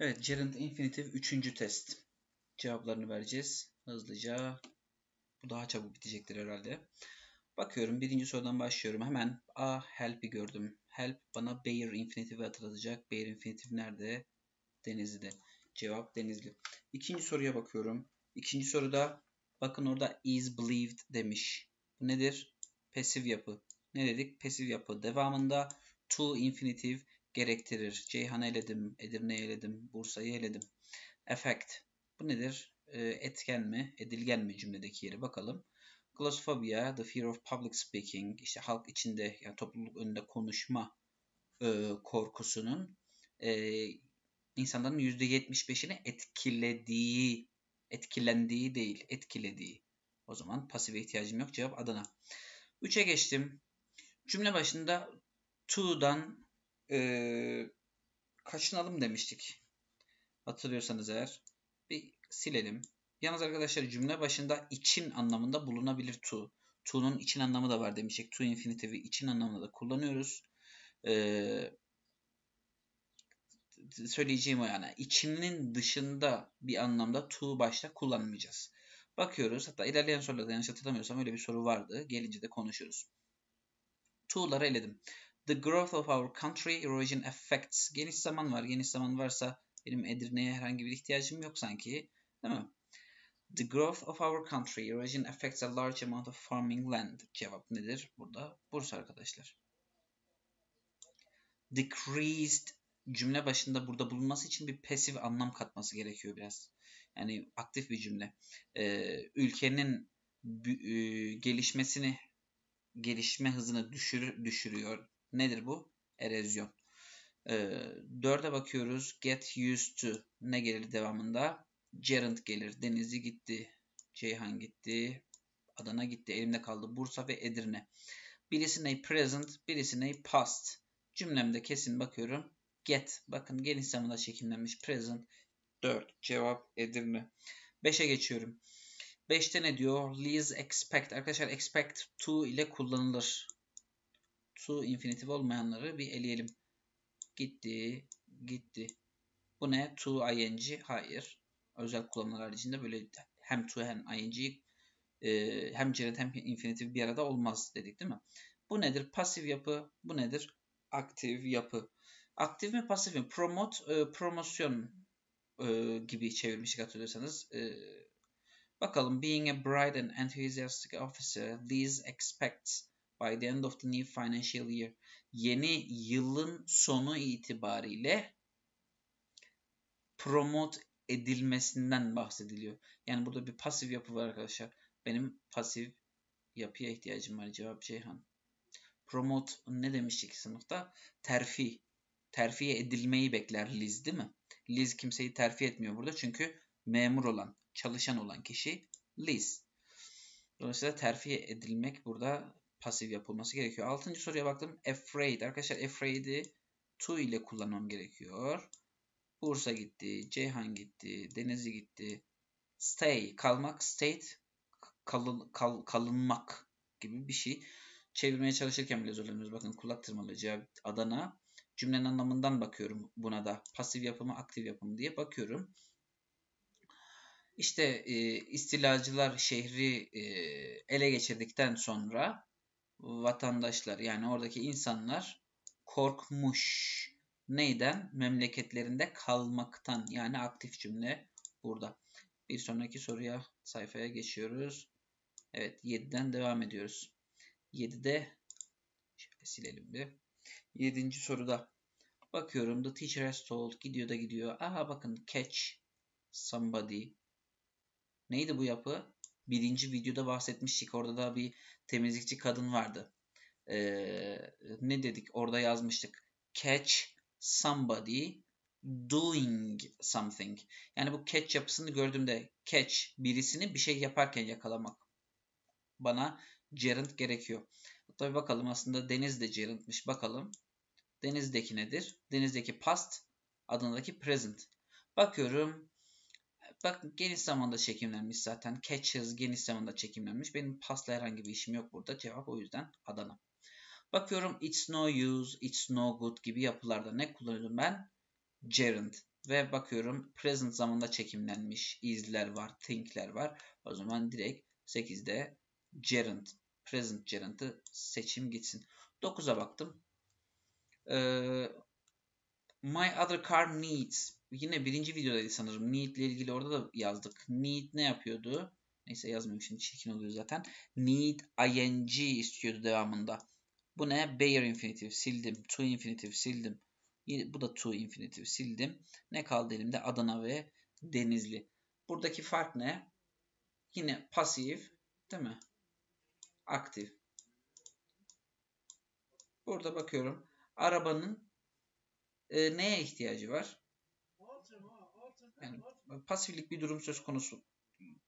Evet, gerund infinitive üçüncü test. Cevaplarını vereceğiz. Hızlıca. Bu daha çabuk bitecektir herhalde. Bakıyorum birinci sorudan başlıyorum. Hemen A help'i gördüm. Help bana bear infinitive hatırlatacak. Bear infinitive nerede? Denizli'de. Cevap Denizli. İkinci soruya bakıyorum. İkinci soruda bakın orada is believed demiş. Bu nedir? Pasif yapı. Ne dedik? Pasif yapı. Devamında to infinitive gerektirir. Ceyhan'ı eledim, Edirne'yi eledim, Bursa'yı eledim. Effect. Bu nedir? Ee, etken mi, edilgen mi cümledeki yeri bakalım. Glossophobia, the fear of public speaking, işte halk içinde yani topluluk önünde konuşma e, korkusunun e, insanların %75'ini etkilediği, etkilendiği değil, etkilediği. O zaman pasife ihtiyacım yok. Cevap Adana. 3'e geçtim. Cümle başında to'dan e, kaçınalım demiştik. Hatırlıyorsanız eğer. Bir silelim. Yalnız arkadaşlar cümle başında için anlamında bulunabilir to. To'nun için anlamı da var demiştik. To infinitive'i için anlamında da kullanıyoruz. Ee, söyleyeceğim o yani. İçinin dışında bir anlamda to başta kullanmayacağız. Bakıyoruz. Hatta ilerleyen sorularda yanlış hatırlamıyorsam öyle bir soru vardı. Gelince de konuşuruz. To'ları eledim. The growth of our country erosion affects. Geniş zaman var. Geniş zaman varsa benim Edirne'ye herhangi bir ihtiyacım yok sanki. Değil mi? The growth of our country erosion affects a large amount of farming land. Cevap nedir? Burada Bursa arkadaşlar. Decreased cümle başında burada bulunması için bir pasif anlam katması gerekiyor biraz. Yani aktif bir cümle. Ee, ülkenin e, gelişmesini gelişme hızını düşür düşürüyor Nedir bu? Erozyon. E, ee, 4'e bakıyoruz. Get used to ne gelir devamında? Gerund gelir. Denizli gitti. Ceyhan gitti. Adana gitti. Elimde kaldı. Bursa ve Edirne. Birisi ne present, birisi ne past. Cümlemde kesin bakıyorum. Get. Bakın geniş zamanda çekimlenmiş. Present 4. Cevap Edirne. 5'e geçiyorum. 5'te ne diyor? Least expect. Arkadaşlar expect to ile kullanılır to infinitive olmayanları bir eleyelim. Gitti, gitti. Bu ne? To ing. Hayır. Özel kullanımlar haricinde böyle hem to hem ing e, hem cerit hem infinitive bir arada olmaz dedik değil mi? Bu nedir? Pasif yapı. Bu nedir? Aktif yapı. Aktif mi pasif mi? Promote, e, promosyon e, gibi çevirmiştik hatırlıyorsanız. E, bakalım. Being a bright and enthusiastic officer, Liz expects by the end of the new financial year yeni yılın sonu itibariyle promote edilmesinden bahsediliyor. Yani burada bir pasif yapı var arkadaşlar. Benim pasif yapıya ihtiyacım var. Cevap Ceyhan. Promote ne demiştik sınıfta? Terfi. Terfi edilmeyi bekler Liz değil mi? Liz kimseyi terfi etmiyor burada çünkü memur olan, çalışan olan kişi Liz. Dolayısıyla terfi edilmek burada pasif yapılması gerekiyor. Altıncı soruya baktım. Afraid. Arkadaşlar afraid'i to ile kullanmam gerekiyor. Bursa gitti. Ceyhan gitti. Denizli gitti. Stay. Kalmak. State. Kalın, kal, kalınmak gibi bir şey. Çevirmeye çalışırken bile zorlanıyoruz. Bakın kulak tırmalı Adana. Cümlenin anlamından bakıyorum buna da. Pasif yapımı, aktif yapımı diye bakıyorum. İşte e, istilacılar şehri e, ele geçirdikten sonra vatandaşlar yani oradaki insanlar korkmuş. Neyden? Memleketlerinde kalmaktan yani aktif cümle burada. Bir sonraki soruya sayfaya geçiyoruz. Evet 7'den devam ediyoruz. 7'de şöyle silelim bir. 7. soruda bakıyorum the teacher has told gidiyor da gidiyor. Aha bakın catch somebody. Neydi bu yapı? Birinci videoda bahsetmiştik. Orada da bir temizlikçi kadın vardı. E, ne dedik? Orada yazmıştık. Catch somebody doing something. Yani bu catch yapısını gördüğümde catch birisini bir şey yaparken yakalamak. Bana gerund gerekiyor. Tabi bakalım aslında deniz de gerundmış. Bakalım denizdeki nedir? Denizdeki past adındaki present. Bakıyorum Bakın geniş zamanda çekimlenmiş zaten. catchers geniş zamanda çekimlenmiş. Benim pasla herhangi bir işim yok burada. Cevap o yüzden Adana. Bakıyorum it's no use, it's no good gibi yapılarda ne kullanıyorum ben? Gerund. Ve bakıyorum present zamanda çekimlenmiş izler var, think'ler var. O zaman direkt 8'de gerund. Present gerund'ı seçim gitsin. 9'a baktım. Ee, my other car needs Yine birinci videodaydı sanırım. Need ile ilgili orada da yazdık. Need ne yapıyordu? Neyse yazmıyorum şimdi çirkin oluyor zaten. Need ing istiyordu devamında. Bu ne? Bare infinitive sildim. To infinitive sildim. Bu da to infinitive sildim. Ne kaldı elimde? Adana ve Denizli. Buradaki fark ne? Yine pasif değil mi? Aktif. Burada bakıyorum. Arabanın e, neye ihtiyacı var? yani pasiflik bir durum söz konusu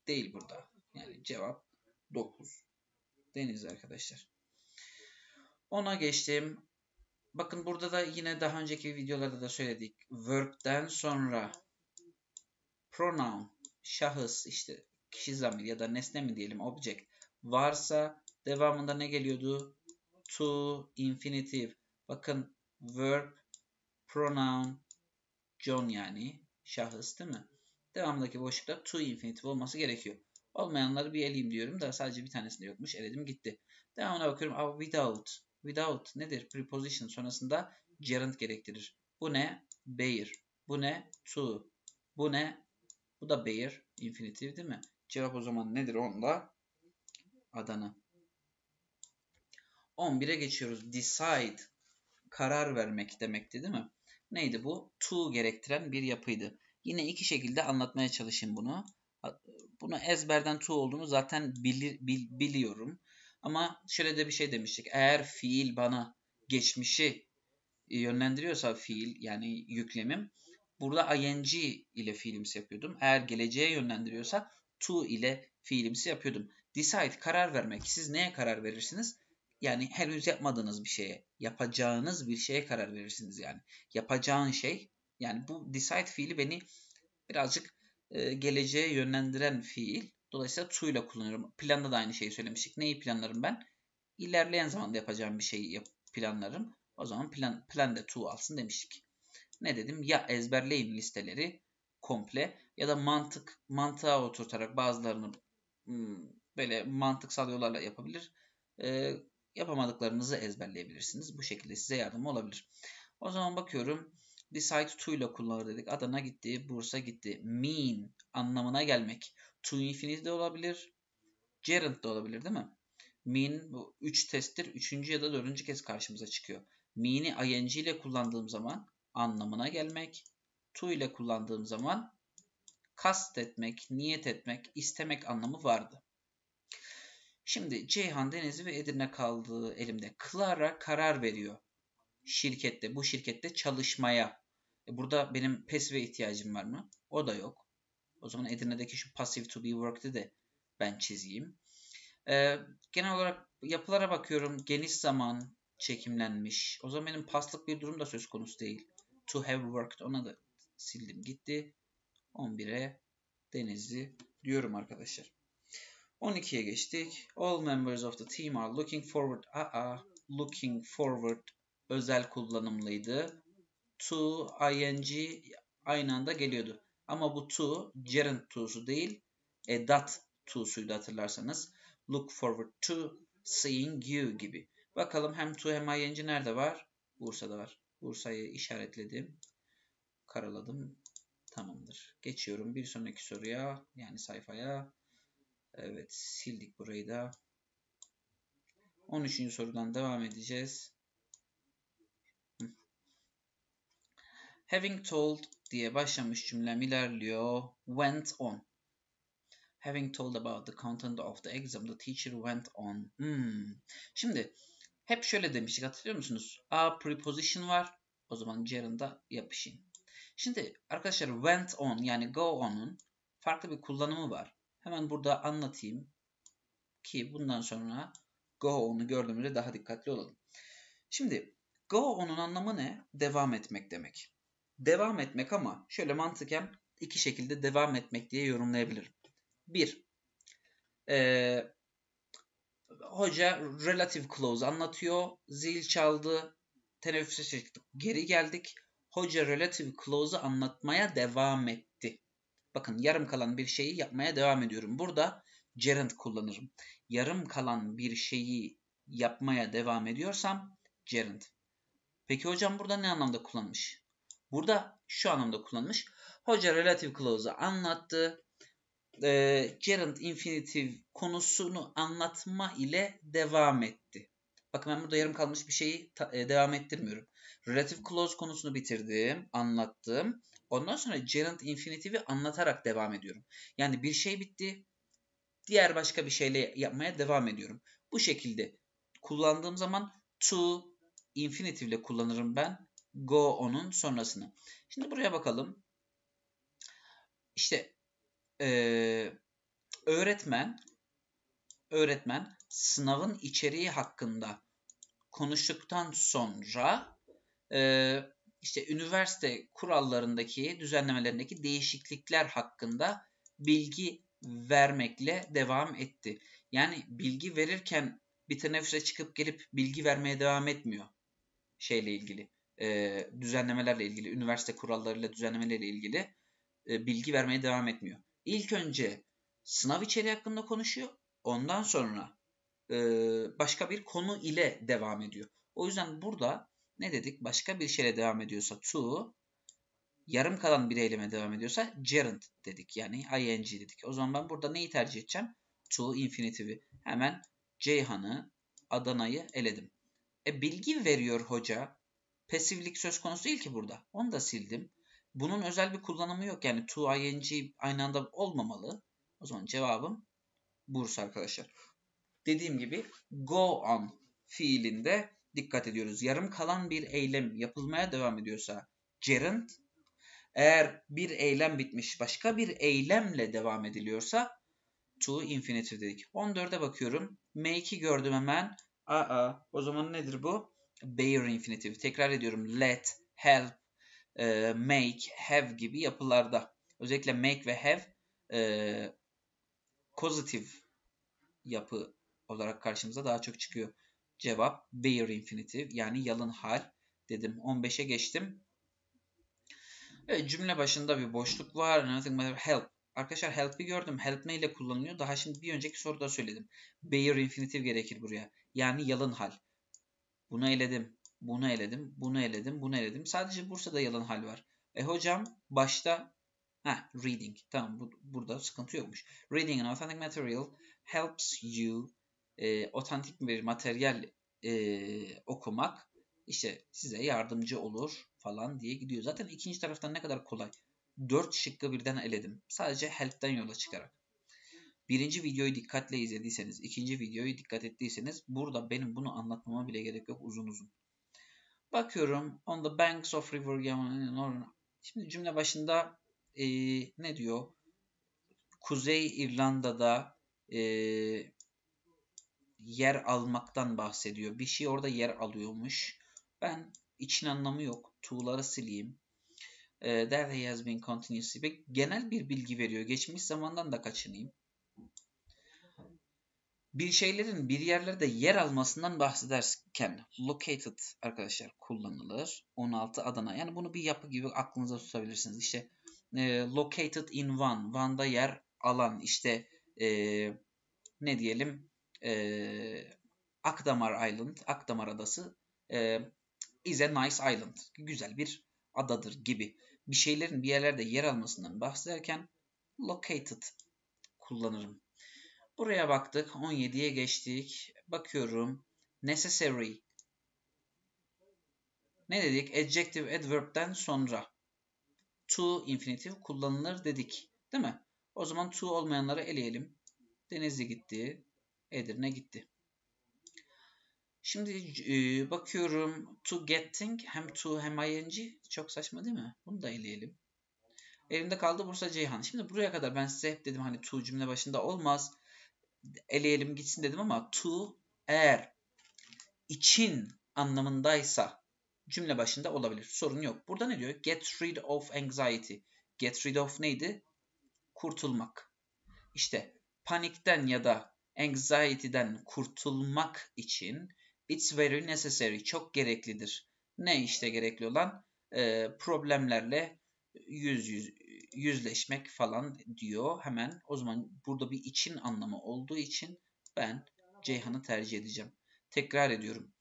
değil burada. Yani cevap 9. Deniz arkadaşlar. Ona geçtim. Bakın burada da yine daha önceki videolarda da söyledik. Verb'den sonra pronoun, şahıs işte kişi zamir ya da nesne mi diyelim object varsa devamında ne geliyordu? To, infinitive. Bakın verb, pronoun, John yani şahıs değil mi? Devamındaki boşlukta to infinitive olması gerekiyor. Olmayanları bir eleyim diyorum da sadece bir tanesinde yokmuş. Eledim gitti. Devamına bakıyorum. Without. Without nedir? Preposition sonrasında gerund gerektirir. Bu ne? Bear. Bu ne? To. Bu ne? Bu da bear. Infinitive değil mi? Cevap o zaman nedir onda? Adana. 11'e geçiyoruz. Decide. Karar vermek demekti değil mi? neydi bu? To gerektiren bir yapıydı. Yine iki şekilde anlatmaya çalışayım bunu. Bunu ezberden to olduğunu zaten bilir, bil, biliyorum. Ama şöyle de bir şey demiştik. Eğer fiil bana geçmişi e, yönlendiriyorsa fiil yani yüklemim burada ing ile fiilimsi yapıyordum. Eğer geleceğe yönlendiriyorsa to ile fiilimsi yapıyordum. Decide karar vermek. Siz neye karar verirsiniz? Yani henüz yapmadığınız bir şeye, yapacağınız bir şeye karar verirsiniz yani. Yapacağın şey, yani bu decide fiili beni birazcık e, geleceğe yönlendiren fiil. Dolayısıyla to'yla kullanıyorum. Planda da aynı şeyi söylemiştik. Neyi planlarım ben? İlerleyen zamanda yapacağım bir şeyi planlarım. O zaman plan, plan de to alsın demiştik. Ne dedim? Ya ezberleyin listeleri komple ya da mantık mantığa oturtarak bazılarını hmm, böyle mantıksal yollarla yapabilir. E, yapamadıklarınızı ezberleyebilirsiniz. Bu şekilde size yardım olabilir. O zaman bakıyorum. Decide to ile kullanır dedik. Adana gitti, Bursa gitti. Mean anlamına gelmek. To infinite de olabilir. Gerund de olabilir değil mi? Mean bu 3 testtir. 3. ya da 4. kez karşımıza çıkıyor. Mean'i ing ile kullandığım zaman anlamına gelmek. To ile kullandığım zaman kastetmek, niyet etmek, istemek anlamı vardı. Şimdi Ceyhan Denizli ve Edirne kaldığı elimde. Clara karar veriyor. Şirkette, bu şirkette çalışmaya. E burada benim pasive ihtiyacım var mı? O da yok. O zaman Edirne'deki şu passive to be worked'i de ben çizeyim. E, genel olarak yapılara bakıyorum. Geniş zaman çekimlenmiş. O zaman benim paslık bir durum da söz konusu değil. To have worked ona da sildim gitti. 11'e Denizli diyorum arkadaşlar. 12'ye geçtik. All members of the team are looking forward. Aa, looking forward özel kullanımlıydı. To, ing aynı anda geliyordu. Ama bu to gerund to'su değil, e, that to'suydu hatırlarsanız. Look forward to seeing you gibi. Bakalım hem to hem ing nerede var? Bursa'da var. Bursa'yı işaretledim. Karaladım. Tamamdır. Geçiyorum bir sonraki soruya yani sayfaya. Evet sildik burayı da. 13. sorudan devam edeceğiz. Having told diye başlamış cümlem ilerliyor. Went on. Having told about the content of the exam, the teacher went on. Hmm. Şimdi hep şöyle demiştik hatırlıyor musunuz? A preposition var. O zaman gerunda yapışın. Şimdi arkadaşlar went on yani go on'un farklı bir kullanımı var. Hemen burada anlatayım ki bundan sonra go on'u gördüğümüzde daha dikkatli olalım. Şimdi go on'un anlamı ne? Devam etmek demek. Devam etmek ama şöyle mantıken iki şekilde devam etmek diye yorumlayabilirim. Bir, ee, hoca relative close anlatıyor. Zil çaldı, teneffüse çıktık, geri geldik. Hoca relative clause'u anlatmaya devam etti. Bakın yarım kalan bir şeyi yapmaya devam ediyorum. Burada gerund kullanırım. Yarım kalan bir şeyi yapmaya devam ediyorsam gerund. Peki hocam burada ne anlamda kullanmış? Burada şu anlamda kullanmış. Hoca relative clause'u anlattı. E, gerund infinitive konusunu anlatma ile devam etti. Bakın ben burada yarım kalmış bir şeyi e, devam ettirmiyorum. Relative clause konusunu bitirdim, anlattım. Ondan sonra gerund infinitive'i anlatarak devam ediyorum. Yani bir şey bitti, diğer başka bir şeyle yapmaya devam ediyorum. Bu şekilde kullandığım zaman to infinitive ile kullanırım ben go onun sonrasını. Şimdi buraya bakalım. İşte ee, öğretmen öğretmen sınavın içeriği hakkında konuştuktan sonra e, işte üniversite kurallarındaki düzenlemelerindeki değişiklikler hakkında bilgi vermekle devam etti. Yani bilgi verirken bir teneffüse çıkıp gelip bilgi vermeye devam etmiyor şeyle ilgili e, düzenlemelerle ilgili üniversite kurallarıyla düzenlemelerle ilgili e, bilgi vermeye devam etmiyor. İlk önce sınav içeriği hakkında konuşuyor. Ondan sonra e, başka bir konu ile devam ediyor. O yüzden burada ne dedik? Başka bir şeyle devam ediyorsa to, yarım kalan bir eyleme devam ediyorsa gerund dedik. Yani ing dedik. O zaman ben burada neyi tercih edeceğim? To infinitive'i. Hemen Ceyhan'ı, Adana'yı eledim. E bilgi veriyor hoca. Pasiflik söz konusu değil ki burada. Onu da sildim. Bunun özel bir kullanımı yok. Yani to ing aynı anda olmamalı. O zaman cevabım Bursa arkadaşlar dediğim gibi go on fiilinde dikkat ediyoruz. Yarım kalan bir eylem yapılmaya devam ediyorsa gerund, eğer bir eylem bitmiş başka bir eylemle devam ediliyorsa to infinitive dedik. 14'e bakıyorum. Make'i gördüm hemen. Aa, o zaman nedir bu? Bear infinitive. Tekrar ediyorum. Let, help, e, make, have gibi yapılarda. Özellikle make ve have e, kozitif yapı olarak karşımıza daha çok çıkıyor. Cevap bare infinitive yani yalın hal dedim. 15'e geçtim. Evet, cümle başında bir boşluk var. Nothing but help. Arkadaşlar help'i gördüm. Help ne ile kullanılıyor? Daha şimdi bir önceki soruda söyledim. Bare infinitive gerekir buraya. Yani yalın hal. Bunu eledim. Bunu eledim. Bunu eledim. Bunu eledim. Sadece Bursa'da yalın hal var. E hocam başta ha reading. Tamam bu, burada sıkıntı yokmuş. Reading an authentic material helps you e, otantik bir materyal e, okumak işte size yardımcı olur falan diye gidiyor. Zaten ikinci taraftan ne kadar kolay. Dört şıkkı birden eledim. Sadece help'ten yola çıkarak. Birinci videoyu dikkatle izlediyseniz, ikinci videoyu dikkat ettiyseniz burada benim bunu anlatmama bile gerek yok uzun uzun. Bakıyorum on the banks of river Yamuna. Şimdi cümle başında e, ne diyor? Kuzey İrlanda'da e, yer almaktan bahsediyor. Bir şey orada yer alıyormuş. Ben için anlamı yok. Tuğları sileyim. E, ee, there he has been continuously. Ve genel bir bilgi veriyor. Geçmiş zamandan da kaçınayım. Bir şeylerin bir yerlerde yer almasından bahsederken located arkadaşlar kullanılır. 16 Adana. Yani bunu bir yapı gibi aklınıza tutabilirsiniz. İşte e, located in Van. Van'da yer alan işte e, ne diyelim e, Akdamar Island, Akdamar Adası e, is a nice island. Güzel bir adadır gibi. Bir şeylerin bir yerlerde yer almasından bahsederken located kullanırım. Buraya baktık. 17'ye geçtik. Bakıyorum. Necessary. Ne dedik? Adjective adverb'den sonra to infinitive kullanılır dedik. Değil mi? O zaman to olmayanları eleyelim. Denizli gitti. Edirne gitti. Şimdi e, bakıyorum to getting hem to hem ing çok saçma değil mi? Bunu da eleyelim. Elimde kaldı Bursa Ceyhan. Şimdi buraya kadar ben size hep dedim hani to cümle başında olmaz. Eleyelim gitsin dedim ama to eğer için anlamındaysa cümle başında olabilir. Sorun yok. Burada ne diyor? Get rid of anxiety. Get rid of neydi? Kurtulmak. İşte panikten ya da anxiety'den kurtulmak için it's very necessary, çok gereklidir. Ne işte gerekli olan? E, problemlerle yüz, yüz, yüzleşmek falan diyor hemen. O zaman burada bir için anlamı olduğu için ben Ceyhan'ı tercih edeceğim. Tekrar ediyorum.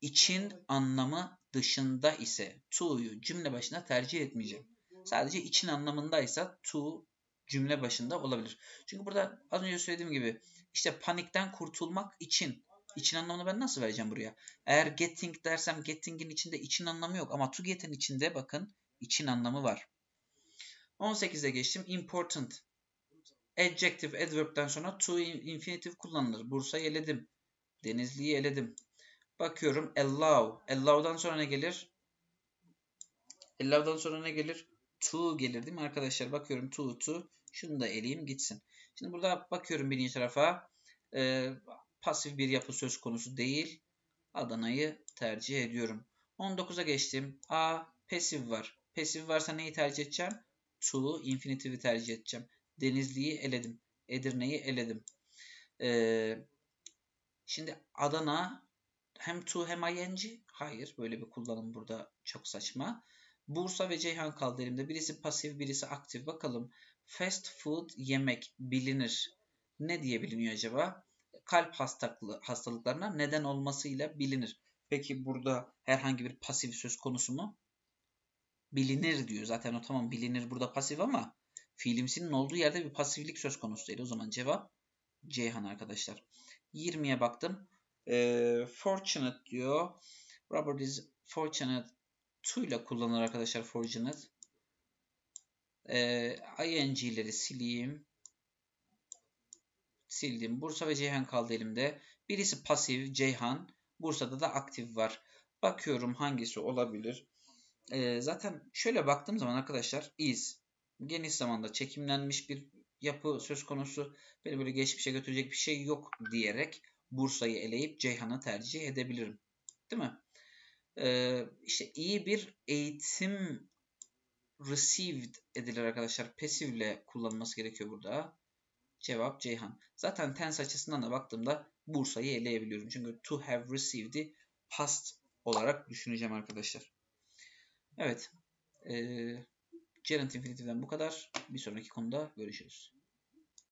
İçin anlamı dışında ise to'yu cümle başına tercih etmeyeceğim. Sadece için anlamındaysa to cümle başında olabilir. Çünkü burada az önce söylediğim gibi işte panikten kurtulmak için için anlamını ben nasıl vereceğim buraya? Eğer getting dersem getting'in içinde için anlamı yok ama to get'in içinde bakın için anlamı var. 18'e geçtim. Important. Adjective adverb'den sonra to infinitive kullanılır. Bursa'yı eledim. Denizli'yi eledim. Bakıyorum allow. Allow'dan sonra ne gelir? Allow'dan sonra ne gelir? To gelir değil mi arkadaşlar? Bakıyorum to to. Şunu da eleyim gitsin. Şimdi burada bakıyorum birinci tarafa. E, pasif bir yapı söz konusu değil. Adana'yı tercih ediyorum. 19'a geçtim. A. Pasif var. Pasif varsa neyi tercih edeceğim? To. Infinitive'i tercih edeceğim. Denizli'yi eledim. Edirne'yi eledim. Ee, şimdi Adana hem to hem ing. Hayır böyle bir kullanım burada çok saçma. Bursa ve Ceyhan kaldı elimde. Birisi pasif birisi aktif. Bakalım fast food yemek bilinir. Ne diye biliniyor acaba? Kalp hastalıklarına neden olmasıyla bilinir. Peki burada herhangi bir pasif söz konusu mu? Bilinir diyor. Zaten o tamam bilinir burada pasif ama fiilimsinin olduğu yerde bir pasiflik söz konusu değil. O zaman cevap Ceyhan arkadaşlar. 20'ye baktım. Ee, fortunate diyor. Robert is fortunate to ile kullanılır arkadaşlar fortunate. E, ee, ING'leri sileyim. Sildim. Bursa ve Ceyhan kaldı elimde. Birisi pasif Ceyhan. Bursa'da da aktif var. Bakıyorum hangisi olabilir. E, zaten şöyle baktığım zaman arkadaşlar iz. Geniş zamanda çekimlenmiş bir yapı söz konusu. Beni böyle geçmişe götürecek bir şey yok diyerek Bursa'yı eleyip Ceyhan'ı tercih edebilirim. Değil mi? Ee, işte iyi bir eğitim received edilir arkadaşlar. Passive ile kullanılması gerekiyor burada. Cevap Ceyhan. Zaten tense açısından da baktığımda Bursa'yı eleyebiliyorum. Çünkü to have received'i past olarak düşüneceğim arkadaşlar. Evet. Ee, Gerund Infinitive'den bu kadar. Bir sonraki konuda görüşürüz.